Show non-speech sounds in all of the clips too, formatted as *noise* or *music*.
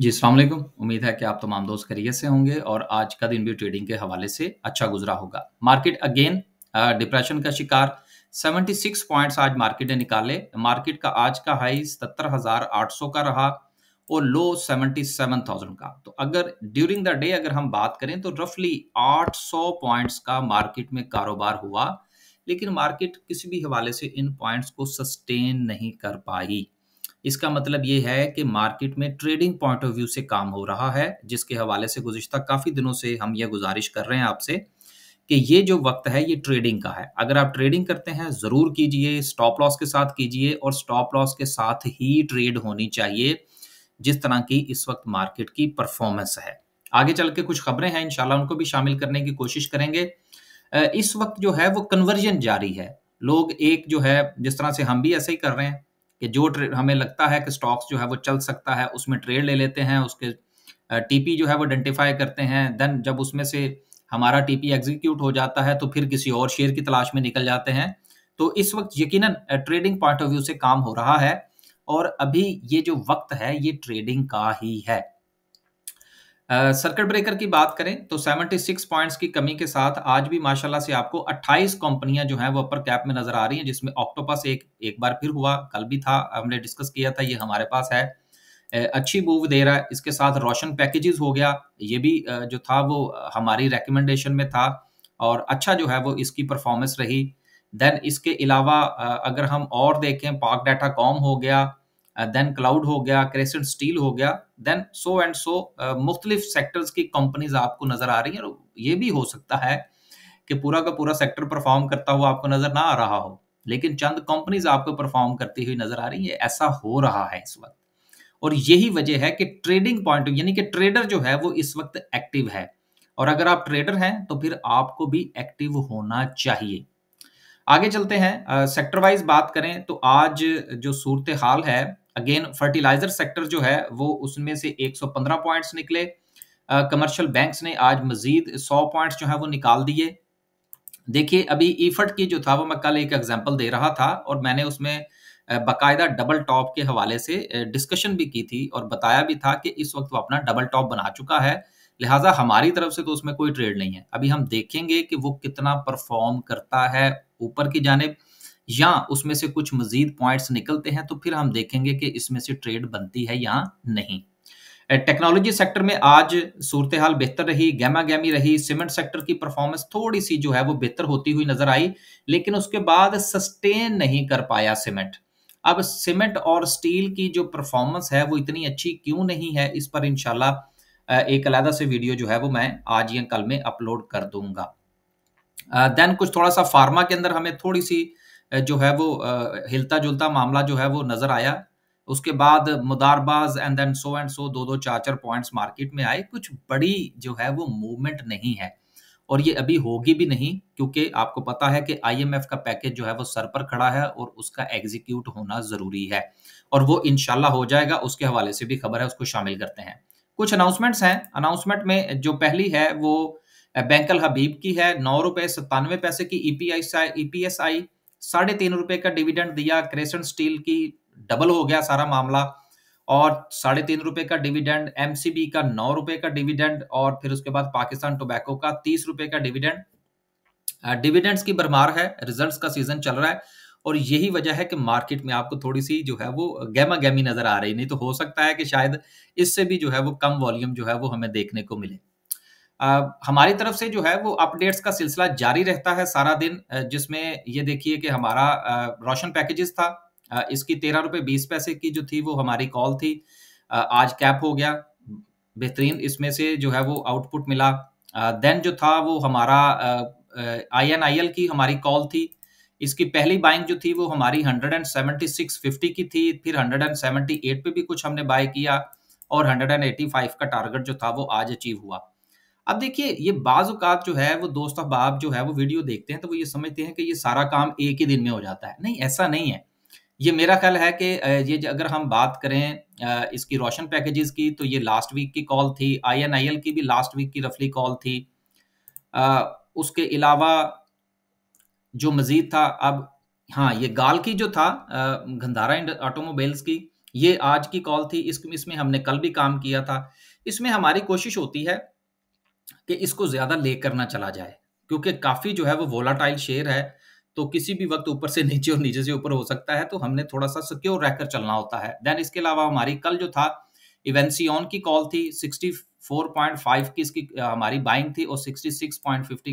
जी अलैक उम्मीद है कि आप तमाम दोस्त करियर से होंगे और आज का दिन भी ट्रेडिंग के हवाले से अच्छा गुजरा होगा मार्केट अगेन डिप्रेशन का शिकार 76 पॉइंट्स आज मार्केट ने निकाले मार्केट का आज का हाई सौ का रहा और लो 77,000 का तो अगर ड्यूरिंग द डे अगर हम बात करें तो रफली 800 पॉइंट्स का मार्केट में कारोबार हुआ लेकिन मार्केट किसी भी हवाले से इन पॉइंट्स को सस्टेन नहीं कर पाई इसका मतलब ये है कि मार्केट में ट्रेडिंग पॉइंट ऑफ व्यू से काम हो रहा है जिसके हवाले से गुजशत काफ़ी दिनों से हम यह गुजारिश कर रहे हैं आपसे कि ये जो वक्त है ये ट्रेडिंग का है अगर आप ट्रेडिंग करते हैं ज़रूर कीजिए स्टॉप लॉस के साथ कीजिए और स्टॉप लॉस के साथ ही ट्रेड होनी चाहिए जिस तरह की इस वक्त मार्केट की परफॉर्मेंस है आगे चल के कुछ खबरें हैं इनशाला उनको भी शामिल करने की कोशिश करेंगे इस वक्त जो है वो कन्वर्जन जारी है लोग एक जो है जिस तरह से हम भी ऐसे ही कर रहे हैं कि जो हमें लगता है कि स्टॉक्स जो है वो चल सकता है उसमें ट्रेड ले लेते हैं उसके टीपी जो है वो आइडेंटिफाई करते हैं देन जब उसमें से हमारा टीपी एग्जीक्यूट हो जाता है तो फिर किसी और शेयर की तलाश में निकल जाते हैं तो इस वक्त यकीनन ट्रेडिंग पॉइंट ऑफ व्यू से काम हो रहा है और अभी ये जो वक्त है ये ट्रेडिंग का ही है सर्किट ब्रेकर की बात करें तो 76 पॉइंट्स की कमी के साथ आज भी माशाल्लाह से आपको 28 कंपनियां जो हैं वो अपर कैप में नजर आ रही हैं जिसमें ऑक्टोपस एक एक बार फिर हुआ कल भी था हमने डिस्कस किया था ये हमारे पास है अच्छी मूव दे रहा है इसके साथ रोशन पैकेजेस हो गया ये भी जो था वो हमारी रिकमेंडेशन में था और अच्छा जो है वो इसकी परफॉर्मेंस रही देन इसके अलावा अगर हम और देखें पाक डाटा कॉम हो गया देन uh, क्लाउड हो गया क्रेसेंट स्टील हो गया देन सो एंड सो मुख्तलिफ सेक्टर्स की कंपनीज आपको नजर आ रही हैं और ये भी हो सकता है कि पूरा का पूरा सेक्टर परफॉर्म करता हुआ आपको नजर ना आ रहा हो लेकिन चंद कंपनीज आपको परफॉर्म करती हुई नजर आ रही है ऐसा हो रहा है इस वक्त और यही वजह है कि ट्रेडिंग पॉइंट यानी कि ट्रेडर जो है वो इस वक्त एक्टिव है और अगर आप ट्रेडर हैं तो फिर आपको भी एक्टिव होना चाहिए आगे चलते हैं सेक्टर uh, वाइज बात करें तो आज जो सूरत हाल है अगेन फर्टिलाइजर सेक्टर जो है वो उसमें से 115 पॉइंट्स निकले कमर्शियल uh, बैंक्स ने आज मजीद 100 पॉइंट्स जो है वो निकाल दिए देखिए अभी ईफट e की जो था वो मैं कल एक एग्जांपल दे रहा था और मैंने उसमें बाकायदा डबल टॉप के हवाले से डिस्कशन भी की थी और बताया भी था कि इस वक्त वो अपना डबल टॉप बना चुका है लिहाजा हमारी तरफ से तो उसमें कोई ट्रेड नहीं है अभी हम देखेंगे कि वो कितना परफॉर्म करता है ऊपर की जानब या उसमें से कुछ मजीद पॉइंट्स निकलते हैं तो फिर हम देखेंगे कि इसमें से ट्रेड बनती है या नहीं टेक्नोलॉजी सेक्टर में आज सूरत हाल बेहतर रही गैमा गैमी रही सीमेंट सेक्टर की परफॉर्मेंस थोड़ी सी जो है वो बेहतर होती हुई नजर आई लेकिन उसके बाद सस्टेन नहीं कर पाया सीमेंट अब सीमेंट और स्टील की जो परफॉर्मेंस है वो इतनी अच्छी क्यों नहीं है इस पर इनशाला एक अलहदा से वीडियो जो है वो मैं आज या कल में अपलोड कर दूंगा देन कुछ थोड़ा सा फार्मा के अंदर हमें थोड़ी सी जो है वो हिलता जुलता मामला जो है वो नजर आया उसके बाद मुदारबाज and then so and so दो दो चार चार पॉइंट्स मार्केट में आए कुछ बड़ी जो है वो मूवमेंट नहीं है और ये अभी होगी भी नहीं क्योंकि आपको पता है कि आईएमएफ का पैकेज जो है वो सर पर खड़ा है और उसका एग्जीक्यूट होना जरूरी है और वो इनशाला हो जाएगा उसके हवाले से भी खबर है उसको शामिल करते हैं कुछ अनाउंसमेंट्स हैं अनाउंसमेंट में जो पहली है वो बैंकल हबीब की है नौ रुपए सत्तानवे पैसे की ईपीआई e ईपीएसआई साढ़े तीन रुपए का डिविडेंड दिया क्रेशन स्टील की डबल हो गया सारा मामला और साढ़े तीन रुपए का डिविडेंड एमसीबी का नौ रुपए का डिविडेंड और फिर उसके बाद पाकिस्तान टोबैको का तीस रुपए का डिविडेंड डिविडेंड्स की भरमार है रिजल्ट्स का सीजन चल रहा है और यही वजह है कि मार्केट में आपको थोड़ी सी जो है वो गैमा गैमी नजर आ रही नहीं तो हो सकता है कि शायद इससे भी जो है वो कम वॉल्यूम जो है वो हमें देखने को मिले हमारी तरफ से जो है वो अपडेट्स का सिलसिला जारी रहता है सारा दिन जिसमें ये देखिए कि हमारा रोशन पैकेजेस था इसकी तेरह रुपये बीस पैसे की जो थी वो हमारी कॉल थी आज कैप हो गया बेहतरीन इसमें से जो है वो आउटपुट मिला देन जो था वो हमारा आई एन आई एल की हमारी कॉल थी इसकी पहली बाइंग जो थी वो हमारी 176.50 की थी फिर 178 पे भी कुछ हमने बाय किया और 185 का टारगेट जो था वो आज अचीव हुआ अब देखिए ये बाजुकात जो है वो दोस्त अहबाब जो है वो वीडियो देखते हैं तो वो ये समझते हैं कि ये सारा काम एक ही दिन में हो जाता है नहीं ऐसा नहीं है ये मेरा ख्याल है कि ये अगर हम बात करें इसकी रोशन पैकेजेस की तो ये लास्ट वीक की कॉल थी आईएनआईएल की भी लास्ट वीक की रफली कॉल थी उसके अलावा जो मज़ीद था अब हाँ ये गाल की जो था गंधारा ऑटोमोबाइल्स की ये आज की कॉल थी इसमें हमने कल भी काम किया था इसमें हमारी कोशिश होती है कि इसको ज़्यादा ले करना चला जाए क्योंकि काफ़ी जो है वो वोलाटाइल शेयर है तो किसी भी वक्त ऊपर से *laughs* नीचे और नीचे से ऊपर हो सकता है तो हमने थोड़ा सा सिक्योर रहकर चलना होता है देन इसके अलावा हमारी कल जो था ऑन की कॉल थी 64.5 की इसकी हमारी बाइंग थी और 66.50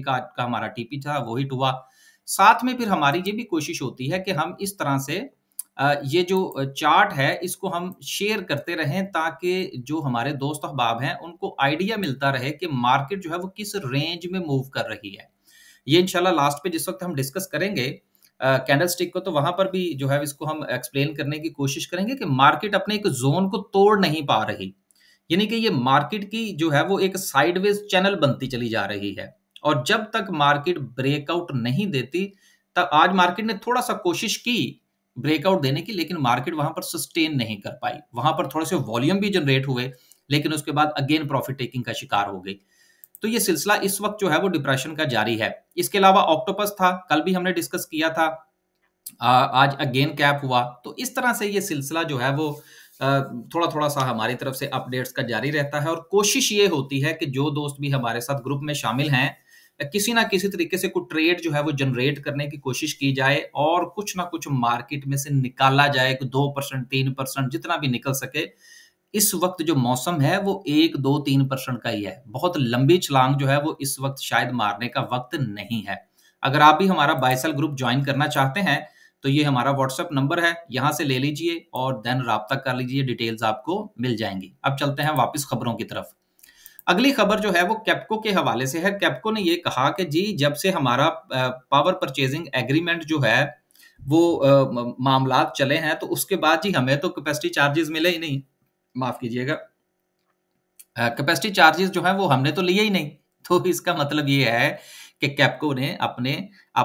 का का हमारा टीपी था वही टूआ साथ में फिर हमारी ये भी कोशिश होती है कि हम इस तरह से ये जो चार्ट है इसको हम शेयर करते रहें ताकि जो हमारे दोस्त अहबाब हैं उनको आइडिया मिलता रहे कि मार्केट जो है वो किस रेंज में मूव कर रही है ये इंशाल्लाह लास्ट पे जिस वक्त हम डिस्कस करेंगे कैंडल स्टिक को तो वहां पर भी जो है इसको हम एक्सप्लेन करने की कोशिश करेंगे कि मार्केट अपने एक जोन को तोड़ नहीं पा रही यानी कि ये मार्केट की जो है वो एक साइडवेज चैनल बनती चली जा रही है और जब तक मार्केट ब्रेकआउट नहीं देती तब आज मार्केट ने थोड़ा सा कोशिश की ब्रेकआउट देने की लेकिन मार्केट वहां पर सस्टेन नहीं कर पाई वहां पर थोड़े से वॉल्यूम भी जनरेट हुए लेकिन उसके बाद अगेन प्रॉफिट टेकिंग का शिकार हो गई तो ये सिलसिला इस वक्त जो है वो डिप्रेशन का जारी है इसके अलावा ऑक्टोपस था कल भी हमने डिस्कस किया था आ, आज अगेन कैप हुआ तो इस तरह से ये सिलसिला जो है वो थोड़ा थोड़ा सा हमारी तरफ से अपडेट्स का जारी रहता है और कोशिश ये होती है कि जो दोस्त भी हमारे साथ ग्रुप में शामिल हैं तो किसी ना किसी तरीके से कुछ ट्रेड जो है वो जनरेट करने की कोशिश की जाए और कुछ ना कुछ मार्केट में से निकाला जाए दो परसेंट तीन परसेंट जितना भी निकल सके इस वक्त जो मौसम है वो एक दो तीन परसेंट का ही है बहुत लंबी छलांग जो है वो इस वक्त शायद मारने का वक्त नहीं है अगर आप भी हमारा बाइसल ग्रुप ज्वाइन करना चाहते हैं तो ये हमारा व्हाट्सएप नंबर है यहां से ले लीजिए और देन रबता कर लीजिए डिटेल्स आपको मिल जाएंगी अब चलते हैं वापस खबरों की तरफ अगली खबर जो है वो कैप्को के हवाले से है कैप्को ने ये कहा कि जी जब से हमारा पावर परचेजिंग एग्रीमेंट जो है वो मामला चले हैं तो उसके बाद जी हमें तो कैपेसिटी चार्जेस मिले ही नहीं माफ कीजिएगा कैपेसिटी चार्जेस जो है वो हमने तो लिए ही नहीं तो इसका मतलब ये है कि कैप्को ने अपने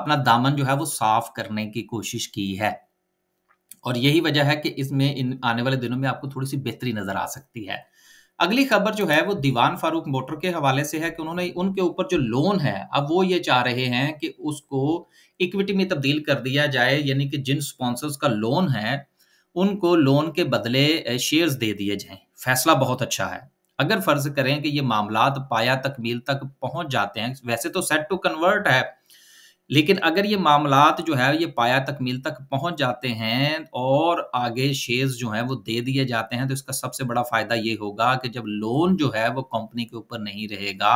अपना दामन जो है वो साफ करने की कोशिश की है और यही वजह है कि इसमें इन आने वाले दिनों में आपको थोड़ी सी बेहतरी नजर आ सकती है अगली खबर जो है वो दीवान फारूक मोटर के हवाले से है कि उन्होंने उनके ऊपर जो लोन है अब वो ये चाह रहे हैं कि उसको इक्विटी में तब्दील कर दिया जाए यानी कि जिन स्पॉन्सर्स का लोन है उनको लोन के बदले शेयर्स दे दिए जाएं फैसला बहुत अच्छा है अगर फर्ज करें कि ये मामला पाया तकमील तक पहुंच जाते हैं वैसे तो सेट टू कन्वर्ट है लेकिन अगर ये मामलात जो है ये पाया तकमील तक पहुंच जाते हैं और आगे शेयर्स जो है वो दे दिए जाते हैं तो इसका सबसे बड़ा फ़ायदा ये होगा कि जब लोन जो है वो कंपनी के ऊपर नहीं रहेगा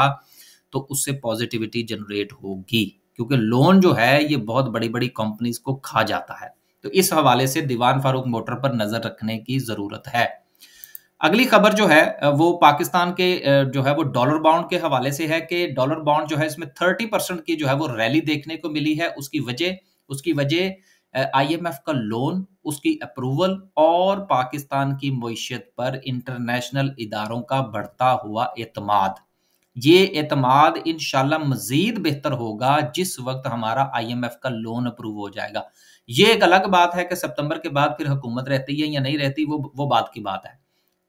तो उससे पॉजिटिविटी जनरेट होगी क्योंकि लोन जो है ये बहुत बड़ी बड़ी कंपनीज को खा जाता है तो इस हवाले से दीवान फारूक मोटर पर नज़र रखने की ज़रूरत है अगली खबर जो है वो पाकिस्तान के जो है वो डॉलर बाउंड के हवाले से है कि डॉलर बाउंड जो है इसमें थर्टी परसेंट की जो है वो रैली देखने को मिली है उसकी वजह उसकी वजह आईएमएफ का लोन उसकी अप्रूवल और पाकिस्तान की मीशत पर इंटरनेशनल इदारों का बढ़ता हुआ एतमाद ये एतमाद इन मजीद बेहतर होगा जिस वक्त हमारा आईएमएफ का लोन अप्रूव हो जाएगा ये एक अलग बात है कि सितंबर के बाद फिर हुकूमत रहती है या नहीं रहती वो वो बात की बात है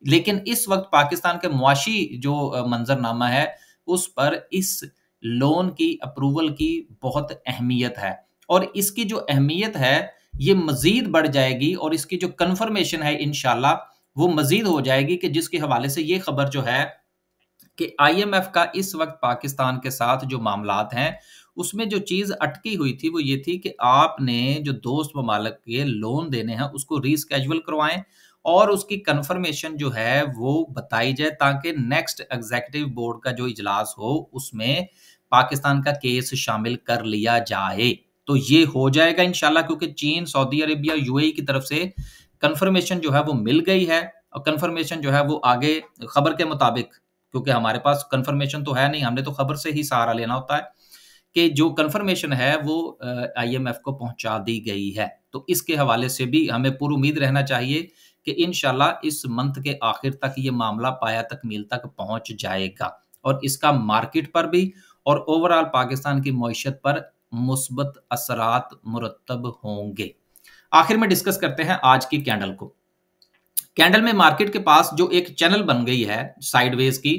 लेकिन इस वक्त पाकिस्तान के मुआशी जो मंजरनामा है उस पर इस लोन की अप्रूवल की बहुत अहमियत है और इसकी जो अहमियत है ये मजीद बढ़ जाएगी और इसकी जो कन्फर्मेशन है इनशाला वो मजीद हो जाएगी कि जिसके हवाले से ये खबर जो है कि आईएमएफ का इस वक्त पाकिस्तान के साथ जो मामला हैं उसमें जो चीज़ अटकी हुई थी वो ये थी कि आपने जो दोस्त ममालक के लोन देने हैं उसको रीस्केजुअल करवाएं और उसकी कंफर्मेशन जो है वो बताई जाए ताकि नेक्स्ट एग्जेक्टिव बोर्ड का जो इजलास हो उसमें पाकिस्तान का केस शामिल कर लिया जाए तो ये हो जाएगा इनशाला क्योंकि चीन सऊदी अरेबिया यूएई की तरफ से कंफर्मेशन जो है वो मिल गई है और कंफर्मेशन जो है वो आगे खबर के मुताबिक क्योंकि हमारे पास कंफर्मेशन तो है नहीं हमने तो खबर से ही सहारा लेना होता है कि जो कंफर्मेशन है वो आईएमएफ को पहुंचा दी गई है तो इसके हवाले से भी हमें पूरी उम्मीद रहना चाहिए कि इन इस मंथ के आखिर तक ये मामला पाया तकमील तक पहुंच जाएगा और इसका मार्केट पर भी और ओवरऑल पाकिस्तान की मीशत पर मुस्बत असरात मुरतब होंगे आखिर में डिस्कस करते हैं आज की कैंडल को कैंडल में मार्केट के पास जो एक चैनल बन गई है साइडवेज की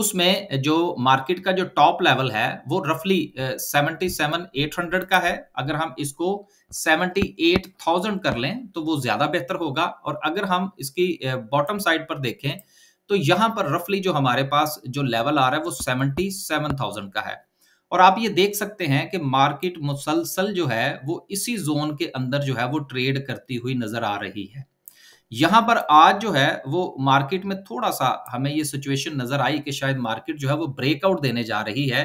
उसमें जो मार्केट का जो टॉप लेवल है वो रफली सेवेंटी सेवन एट हंड्रेड का है अगर हम इसको सेवेंटी एट थाउजेंड कर लें तो वो ज्यादा बेहतर होगा और अगर हम इसकी बॉटम साइड पर देखें तो यहाँ पर रफली जो हमारे पास जो लेवल आ रहा है वो सेवेंटी सेवन थाउजेंड का है और आप ये देख सकते हैं कि मार्केट मुसलसल जो है वो इसी जोन के अंदर जो है वो ट्रेड करती हुई नजर आ रही है यहां पर आज जो है वो मार्केट में थोड़ा सा हमें ये सिचुएशन नजर आई कि शायद मार्केट जो है वो ब्रेकआउट देने जा रही है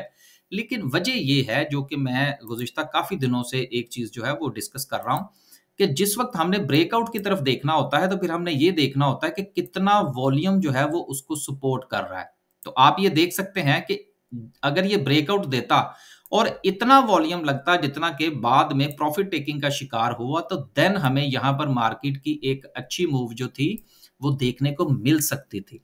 लेकिन वजह ये है जो कि मैं गुजशत काफी दिनों से एक चीज जो है वो डिस्कस कर रहा हूं कि जिस वक्त हमने ब्रेकआउट की तरफ देखना होता है तो फिर हमने ये देखना होता है कि कितना वॉल्यूम जो है वो उसको सपोर्ट कर रहा है तो आप ये देख सकते हैं कि अगर ये ब्रेकआउट देता और इतना वॉल्यूम लगता जितना के बाद में प्रॉफिट टेकिंग का शिकार हुआ तो देन हमें यहां पर मार्केट की एक अच्छी मूव जो थी वो देखने को मिल सकती थी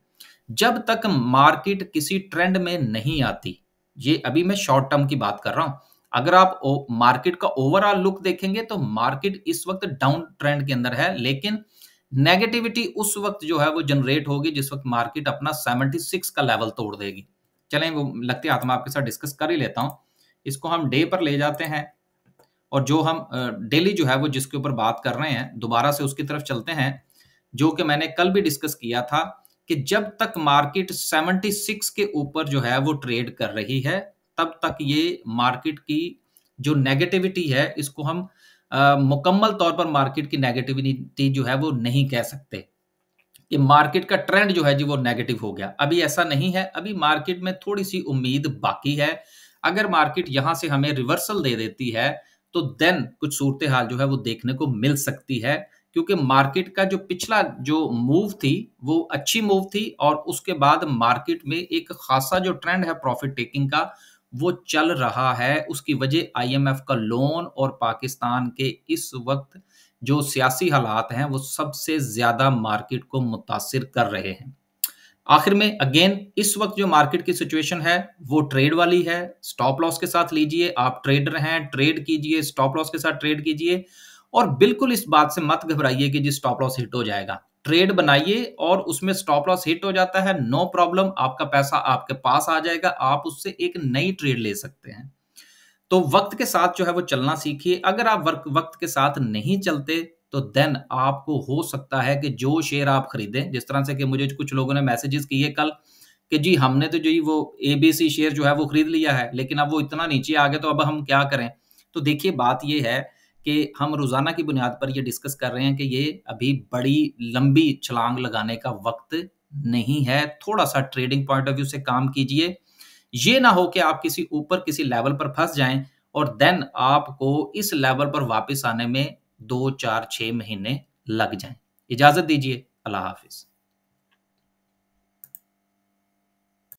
जब तक मार्केट किसी ट्रेंड में नहीं आती ये अभी मैं शॉर्ट टर्म की बात कर रहा हूं अगर आप मार्केट का ओवरऑल लुक देखेंगे तो मार्केट इस वक्त डाउन ट्रेंड के अंदर है लेकिन नेगेटिविटी उस वक्त जो है वो जनरेट होगी जिस वक्त मार्केट अपना 76 का लेवल तोड़ देगी चलें वो लगते हाथ में आपके साथ डिस्कस कर ही लेता हूं इसको हम डे पर ले जाते हैं और जो हम डेली जो है वो जिसके ऊपर बात कर रहे हैं दोबारा से उसकी तरफ चलते हैं जो कि मैंने कल भी डिस्कस किया था कि जब तक मार्केट 76 के ऊपर जो है वो ट्रेड कर रही है तब तक ये मार्केट की जो नेगेटिविटी है इसको हम आ, मुकम्मल तौर पर मार्केट की नेगेटिविटी जो है वो नहीं कह सकते कि मार्केट का ट्रेंड जो है जी वो नेगेटिव हो गया अभी ऐसा नहीं है अभी मार्केट में थोड़ी सी उम्मीद बाकी है अगर मार्केट यहां से हमें रिवर्सल दे देती है तो देन कुछ सूरत हाल जो है वो देखने को मिल सकती है क्योंकि मार्केट का जो पिछला जो मूव थी वो अच्छी मूव थी और उसके बाद मार्केट में एक खासा जो ट्रेंड है प्रॉफिट टेकिंग का वो चल रहा है उसकी वजह आईएमएफ का लोन और पाकिस्तान के इस वक्त जो सियासी हालात हैं वो सबसे ज्यादा मार्केट को मुतासर कर रहे हैं आखिर में अगेन इस वक्त जो मार्केट की सिचुएशन है वो ट्रेड वाली है स्टॉप लॉस के साथ लीजिए आप ट्रेडर हैं ट्रेड कीजिए स्टॉप लॉस के साथ ट्रेड कीजिए और बिल्कुल इस बात से मत घबराइए कि जी स्टॉप लॉस हिट हो जाएगा ट्रेड बनाइए और उसमें स्टॉप लॉस हिट हो जाता है नो no प्रॉब्लम आपका पैसा आपके पास आ जाएगा आप उससे एक नई ट्रेड ले सकते हैं तो वक्त के साथ जो है वो चलना सीखिए अगर आप वक्त के साथ नहीं चलते तो देन आपको हो सकता है कि जो शेयर आप खरीदें जिस तरह से कि मुझे कुछ लोगों ने मैसेजेस किए कल कि जी हमने तो जी वो एबीसी शेयर जो है वो खरीद लिया है लेकिन अब वो इतना नीचे आ गया तो अब हम क्या करें तो देखिए बात ये है कि हम रोजाना की बुनियाद पर ये डिस्कस कर रहे हैं कि ये अभी बड़ी लंबी छलांग लगाने का वक्त नहीं है थोड़ा सा ट्रेडिंग पॉइंट ऑफ व्यू से काम कीजिए ये ना हो कि आप किसी ऊपर किसी लेवल पर फंस जाएं और देन आपको इस लेवल पर वापस आने में दो चार छः महीने लग जाएं इजाज़त दीजिए अल्लाह हाफिज़